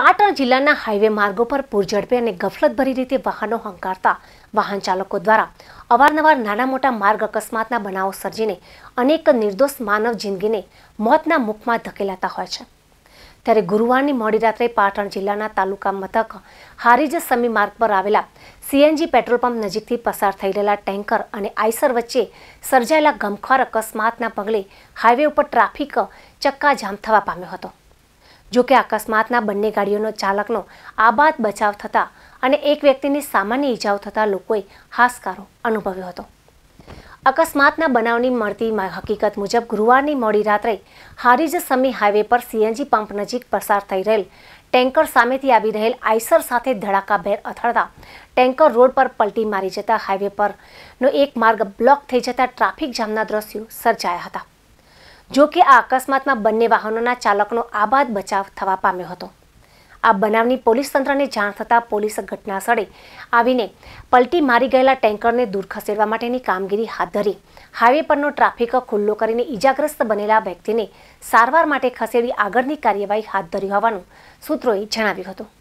પાટણ જિલ્લાના હાઈવે માર્ગો પર પૂરઝડપે અને ગફલતભરી રીતે વાહનો હંકારતા વાહન ચાલકો દ્વારા અવારનવાર નાના મોટા માર્ગ અકસ્માતના બનાવો સર્જીને અનેક નિર્દોષ માનવ જિંદગીને મોતના મુખમાં ધકેલાતા હોય છે ત્યારે ગુરુવારની મોડી રાત્રે પાટણ જિલ્લાના તાલુકા મથક હારીજ સમી માર્ગ પર આવેલા સીએનજી પેટ્રોલ પંપ નજીકથી પસાર થઈ રહેલા ટેન્કર અને આઈસર વચ્ચે સર્જાયેલા ગમખ્વાર અકસ્માતના પગલે હાઈવે ઉપર ટ્રાફિક ચક્કાજામ થવા પામ્યો હતો જોકે અકસ્માતના બંને ગાડીઓનો ચાલકનો આબાદ બચાવ થતાં અને એક વ્યક્તિની સામાન્ય ઇજાઓ થતાં લોકોએ હાશકારો અનુભવ્યો હતો અકસ્માતના બનાવની મળતી હકીકત મુજબ ગુરુવારની મોડી રાત્રે હારીજ સમી હાઈવે પર સીએનજી પંપ નજીક પસાર થઈ રહેલ ટેન્કર સામેથી આવી રહેલ આઈસર સાથે ધડાકાભેર અથડતા ટેન્કર રોડ પર પલટી મારી જતા હાઈવે પરનો એક માર્ગ બ્લોક થઈ જતા ટ્રાફિક જામના દ્રશ્યો સર્જાયા હતા જો કે આ અકસ્માતમાં બંને વાહનોના ચાલકનો આબાદ બચાવ થવા પામ્યો હતો આ બનાવની પોલીસ તંત્રને જાણ થતાં પોલીસ ઘટના સ્થળે આવીને પલટી મારી ગયેલા ટેન્કરને દૂર ખસેડવા માટેની કામગીરી હાથ ધરી હાઈવે પરનો ટ્રાફિક ખુલ્લો કરીને ઈજાગ્રસ્ત બનેલા વ્યક્તિને સારવાર માટે ખસેડી આગળની કાર્યવાહી હાથ ધરી હોવાનું સૂત્રોએ જણાવ્યું હતું